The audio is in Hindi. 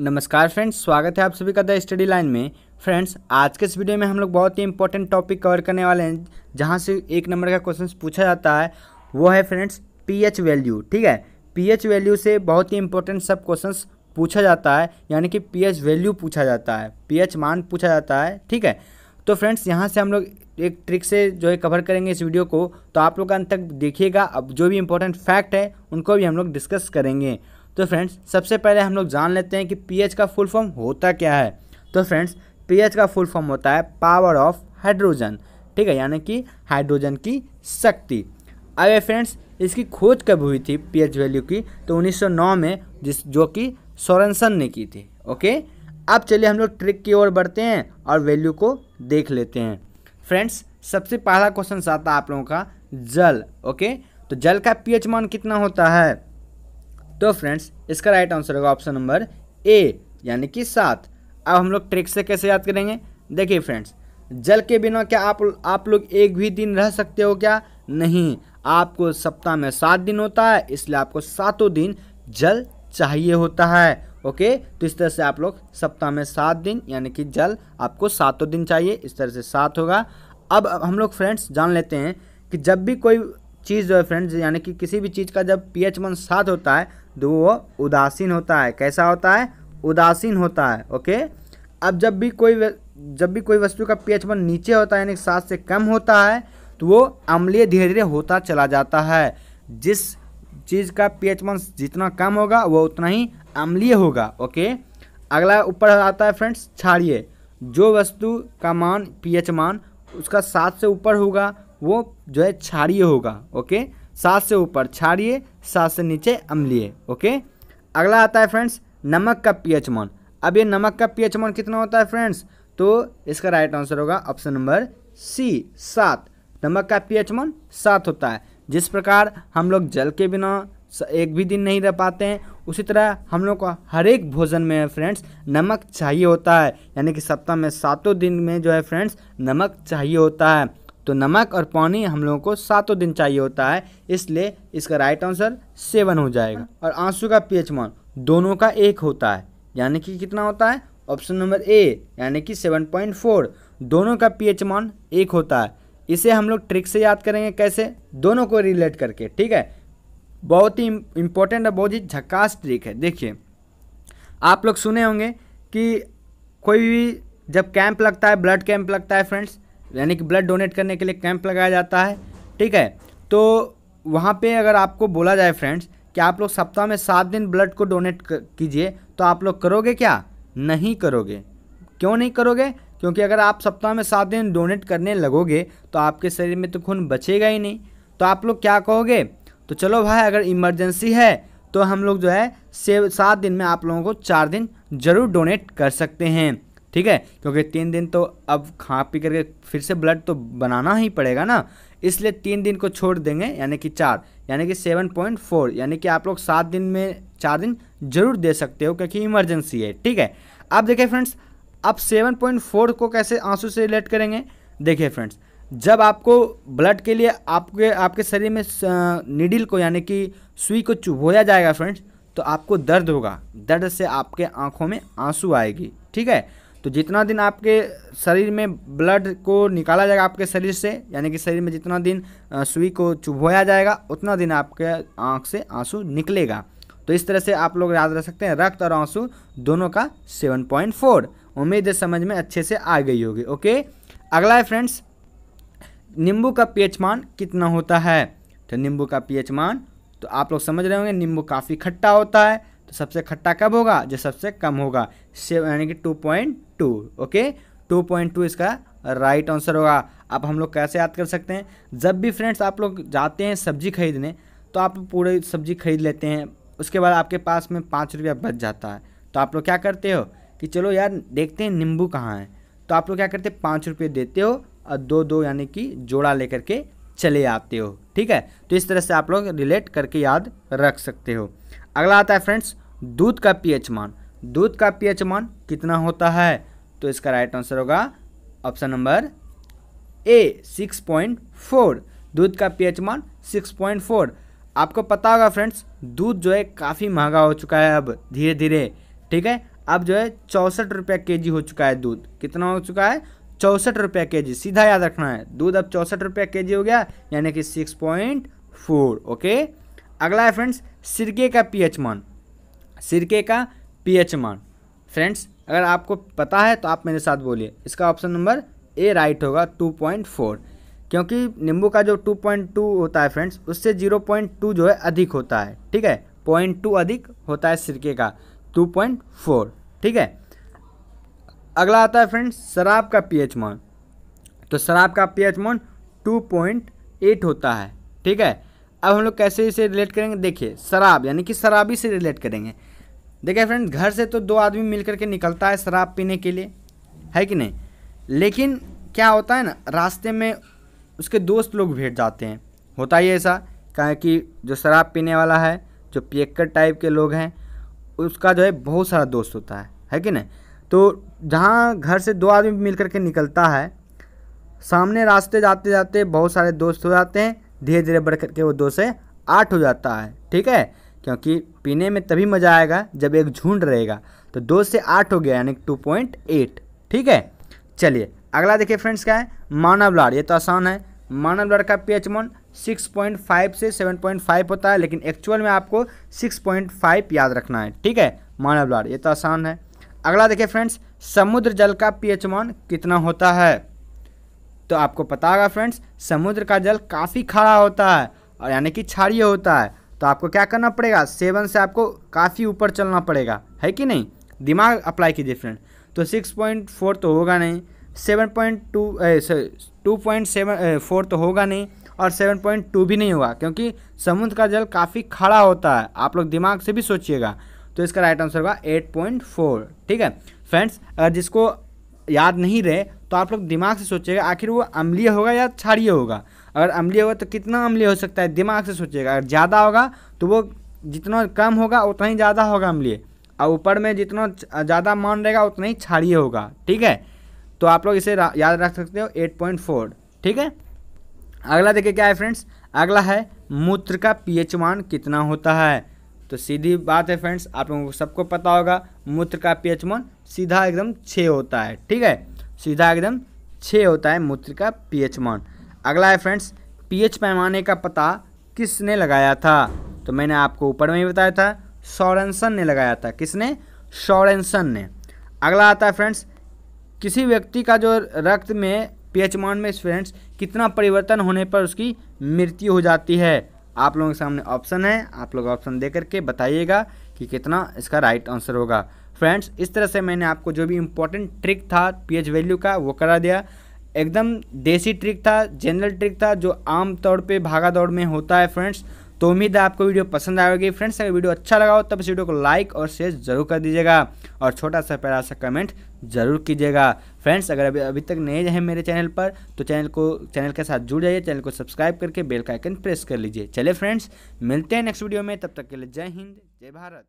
नमस्कार फ्रेंड्स स्वागत है आप सभी का द स्टडी लाइन में फ्रेंड्स आज के इस वीडियो में हम लोग बहुत ही इंपॉर्टेंट टॉपिक कवर करने वाले हैं जहां से एक नंबर का क्वेश्चन पूछा जाता है वो है फ्रेंड्स पीएच वैल्यू ठीक है पीएच वैल्यू से बहुत ही इंपॉर्टेंट सब क्वेश्चन पूछा जाता है यानी कि पी वैल्यू पूछा जाता है पी मान पूछा जाता है ठीक है तो फ्रेंड्स यहाँ से हम लोग एक ट्रिक से जो है कवर करेंगे इस वीडियो को तो आप लोग अंत तक देखिएगा अब जो भी इंपॉर्टेंट फैक्ट है उनको भी हम लोग डिस्कस करेंगे तो फ्रेंड्स सबसे पहले हम लोग जान लेते हैं कि पीएच का फुल फॉर्म होता क्या है तो फ्रेंड्स पीएच का फुल फॉर्म होता है पावर ऑफ हाइड्रोजन ठीक है यानी कि हाइड्रोजन की शक्ति अब फ्रेंड्स इसकी खोज कब हुई थी पीएच वैल्यू की तो 1909 में जिस जो कि सोरेंसन ने की थी ओके अब चलिए हम लोग ट्रिक की ओर बढ़ते हैं और वैल्यू को देख लेते हैं फ्रेंड्स सबसे पहला क्वेश्चन आता है आप लोगों का जल ओके तो जल का पीएच मान कितना होता है तो फ्रेंड्स इसका राइट आंसर होगा ऑप्शन नंबर ए यानी कि सात अब हम लोग ट्रिक से कैसे याद करेंगे देखिए फ्रेंड्स जल के बिना क्या आप आप लोग एक भी दिन रह सकते हो क्या नहीं आपको सप्ताह में सात दिन होता है इसलिए आपको सातों दिन जल चाहिए होता है ओके तो इस तरह से आप लोग सप्ताह में सात दिन यानी कि जल आपको सातों दिन चाहिए इस तरह से सात होगा अब हम लोग फ्रेंड्स जान लेते हैं कि जब भी कोई चीज़ जो है फ्रेंड्स यानी कि किसी भी चीज़ का जब पी एच मन सात होता है तो वो उदासीन होता है कैसा होता है उदासीन होता है ओके अब जब भी कोई जब भी कोई वस्तु का पीएच वन नीचे होता है यानी सात से कम होता है तो वो अम्लीय धीरे धीरे होता चला जाता है जिस चीज़ का पीएच वन जितना कम होगा वो उतना ही अम्लीय होगा ओके अगला ऊपर आता है फ्रेंड्स क्षारीय जो वस्तु का मान पीएच मान उसका सात से ऊपर होगा वो जो है क्षारीय होगा ओके सात से ऊपर छाड़िए सात से नीचे अम्लीय ओके अगला आता है फ्रेंड्स नमक का पीएच मान अब ये नमक का पीएच मान कितना होता है फ्रेंड्स तो इसका राइट आंसर होगा ऑप्शन नंबर सी सात नमक का पीएच मान सात होता है जिस प्रकार हम लोग जल के बिना एक भी दिन नहीं रह पाते हैं उसी तरह हम लोग को हर एक भोजन में फ्रेंड्स नमक चाहिए होता है यानी कि सप्ताह में सातों दिन में जो है फ्रेंड्स नमक चाहिए होता है तो नमक और पानी हम लोगों को सातों दिन चाहिए होता है इसलिए इसका राइट आंसर सेवन हो जाएगा और आंसू का पीएच मान दोनों का एक होता है यानी कि कितना होता है ऑप्शन नंबर ए यानी कि सेवन पॉइंट फोर दोनों का पीएच मान एक होता है इसे हम लोग ट्रिक से याद करेंगे कैसे दोनों को रिलेट करके ठीक है बहुत ही इम्पोर्टेंट और बहुत ही झक्कास ट्रिक है देखिए आप लोग सुने होंगे कि कोई भी जब कैंप लगता है ब्लड कैंप लगता है फ्रेंड्स यानी कि ब्लड डोनेट करने के लिए कैंप लगाया जाता है ठीक है तो वहाँ पे अगर आपको बोला जाए फ्रेंड्स कि आप लोग सप्ताह में सात दिन ब्लड को डोनेट कीजिए तो आप लोग करोगे क्या नहीं करोगे क्यों नहीं करोगे क्योंकि अगर आप सप्ताह में सात दिन डोनेट करने लगोगे तो आपके शरीर में तो खून बचेगा ही नहीं तो आप लोग क्या कहोगे तो चलो भाई अगर इमरजेंसी है तो हम लोग जो है सेव सात दिन में आप लोगों को चार दिन ज़रूर डोनेट कर सकते हैं ठीक है क्योंकि तीन दिन तो अब खा पी करके फिर से ब्लड तो बनाना ही पड़ेगा ना इसलिए तीन दिन को छोड़ देंगे यानी कि चार यानी कि सेवन पॉइंट फोर यानी कि आप लोग सात दिन में चार दिन जरूर दे सकते हो क्योंकि इमरजेंसी है ठीक है अब देखिए फ्रेंड्स अब सेवन पॉइंट फोर को कैसे आंसू से रिलेट करेंगे देखिए फ्रेंड्स जब आपको ब्लड के लिए आपके आपके शरीर में निडिल को यानी कि सुई को चुभोया जाएगा फ्रेंड्स तो आपको दर्द होगा दर्द से आपके आँखों में आंसू आएगी ठीक है तो जितना दिन आपके शरीर में ब्लड को निकाला जाएगा आपके शरीर से यानी कि शरीर में जितना दिन सुई को चुभोया जाएगा उतना दिन आपके आँख से आंसू निकलेगा तो इस तरह से आप लोग याद रख सकते हैं रक्त और आंसू दोनों का सेवन पॉइंट फोर उम्मीद है समझ में अच्छे से आ गई होगी ओके अगला है फ्रेंड्स नींबू का पीएच मान कितना होता है तो नींबू का पीएच मान तो आप लोग समझ रहे होंगे नींबू काफ़ी खट्टा होता है तो सबसे खट्टा कब होगा जो सबसे कम होगा सेवन यानी कि two point two okay two point two इसका राइट आंसर होगा अब हम लोग कैसे याद कर सकते हैं जब भी फ्रेंड्स आप लोग जाते हैं सब्जी खरीदने तो आप पूरी सब्जी खरीद लेते हैं उसके बाद आपके पास में पाँच रुपया बच जाता है तो आप लोग क्या करते हो कि चलो यार देखते हैं नींबू कहाँ है तो आप लोग क्या करते हैं पाँच रुपये देते हो और दो दो यानी कि जोड़ा लेकर के चले आते हो ठीक है तो इस तरह से आप लोग रिलेट करके याद रख सकते हो अगला आता है फ्रेंड्स दूध का पीएच मान दूध का पीएच मान कितना होता है तो इसका राइट आंसर होगा option number A six point four दूध का पीएच मान सिक्स आपको पता होगा फ्रेंड्स दूध जो है काफ़ी महंगा हो चुका है अब धीरे धीरे ठीक है अब जो है चौंसठ रुपया के जी हो चुका है दूध कितना हो चुका है चौंसठ रुपया के जी सीधा याद रखना है दूध अब चौंसठ रुपया के जी हो गया यानी कि सिक्स पॉइंट फोर ओके अगला है फ्रेंड्स सिरके का पीएच मान सिरके का पीएच मान फ्रेंड्स अगर आपको पता है तो आप मेरे साथ बोलिए इसका ऑप्शन नंबर ए राइट होगा 2.4 क्योंकि नींबू का जो 2.2 होता है फ्रेंड्स उससे 0.2 जो है अधिक होता है ठीक है पॉइंट टू अधिक होता है सिरके का टू ठीक है अगला आता है फ्रेंड्स शराब का पीएच मान तो शराब का पीएच मान 2.8 होता है ठीक है अब हम लोग कैसे इसे रिलेट करेंगे देखिए शराब यानी कि शराबी से रिलेट करेंगे देखिए फ्रेंड घर से तो दो आदमी मिल के निकलता है शराब पीने के लिए है कि नहीं लेकिन क्या होता है ना रास्ते में उसके दोस्त लोग भेट जाते हैं होता ही ऐसा कहें कि जो शराब पीने वाला है जो पियक्कर टाइप के लोग हैं उसका जो है बहुत सारा दोस्त होता है है कि नहीं तो जहाँ घर से दो आदमी मिल के निकलता है सामने रास्ते जाते जाते बहुत सारे दोस्त हो जाते हैं धीरे धीरे बढ़ करके वो दो से आठ हो जाता है ठीक है क्योंकि पीने में तभी मज़ा आएगा जब एक झुंड रहेगा तो दो से आठ हो गया यानी टू पॉइंट एट ठीक है चलिए अगला देखिए फ्रेंड्स क्या है मानव लाड़ ये तो आसान है मानव लाड़ का पी एच मोन सिक्स पॉइंट फाइव से सेवन पॉइंट फाइव होता है लेकिन एक्चुअल में आपको सिक्स पॉइंट फाइव याद रखना है ठीक है मानव लाड़ ये तो आसान है अगला देखिए फ्रेंड्स समुद्र जल का पी एच मोन कितना होता है तो आपको पता होगा फ्रेंड्स समुद्र का जल काफ़ी खारा होता है और यानी कि क्षारिय होता है तो आपको क्या करना पड़ेगा सेवन से आपको काफ़ी ऊपर चलना पड़ेगा है कि नहीं दिमाग अप्लाई कीजिए फ्रेंड तो सिक्स पॉइंट फोर तो होगा नहीं seven point two two point seven four तो होगा नहीं और सेवन पॉइंट टू भी नहीं होगा क्योंकि समुद्र का जल काफ़ी खड़ा होता है आप लोग दिमाग से भी सोचिएगा तो इसका राइट आंसर होगा एट पॉइंट फोर ठीक है फ्रेंड्स अगर जिसको याद नहीं रहे तो आप लोग दिमाग से सोचिएगा आखिर वो अम्लीय होगा या क्षारिय होगा अगर अम्लीय होगा तो कितना अम्लीय हो सकता है दिमाग से सोचिएगा अगर ज़्यादा होगा तो वो जितना कम होगा उतना ही ज़्यादा होगा अम्लीय और ऊपर में जितना ज़्यादा मान रहेगा उतना ही क्षारिय होगा ठीक है तो आप लोग इसे याद रख सकते हो एट पॉइंट फोर ठीक है अगला देखिए क्या है फ्रेंड्स अगला है मूत्र का एच मान कितना होता है तो सीधी बात है फ्रेंड्स आप लोगों को सबको पता होगा मूत्र का एच मान सीधा एकदम छः होता है ठीक है सीधा एकदम छः होता है मूत्र का पीएच मान अगला है फ्रेंड्स पीएच पैमाने का पता किसने लगाया था तो मैंने आपको ऊपर में ही बताया था सोरेंसन ने लगाया था किसने सोरेंसन ने अगला आता है फ्रेंड्स किसी व्यक्ति का जो रक्त में पीएच मान में फ्रेंड्स कितना परिवर्तन होने पर उसकी मृत्यु हो जाती है आप लोगों के सामने ऑप्शन है आप लोग ऑप्शन दे करके बताइएगा कि कितना इसका राइट आंसर होगा फ्रेंड्स इस तरह से मैंने आपको जो भी इम्पोर्टेंट ट्रिक था पीएच वैल्यू का वो करा दिया एकदम देसी ट्रिक था जनरल ट्रिक था जो आम तौर पे भागा दौड़ में होता है फ्रेंड्स तो उम्मीद है आपको वीडियो पसंद आएगी फ्रेंड्स अगर वीडियो अच्छा लगा हो तब इस वीडियो को लाइक और शेयर जरूर कर दीजिएगा और छोटा सा प्यारा सा कमेंट जरूर कीजिएगा फ्रेंड्स अगर अभी अभी तक नए हैं मेरे चैनल पर तो चैनल को चैनल के साथ जुड़ जाइए चैनल को सब्सक्राइब करके बेल का आइकन प्रेस कर लीजिए चले फ्रेंड्स मिलते हैं नेक्स्ट वीडियो में तब तक के लिए जय हिंद जय भारत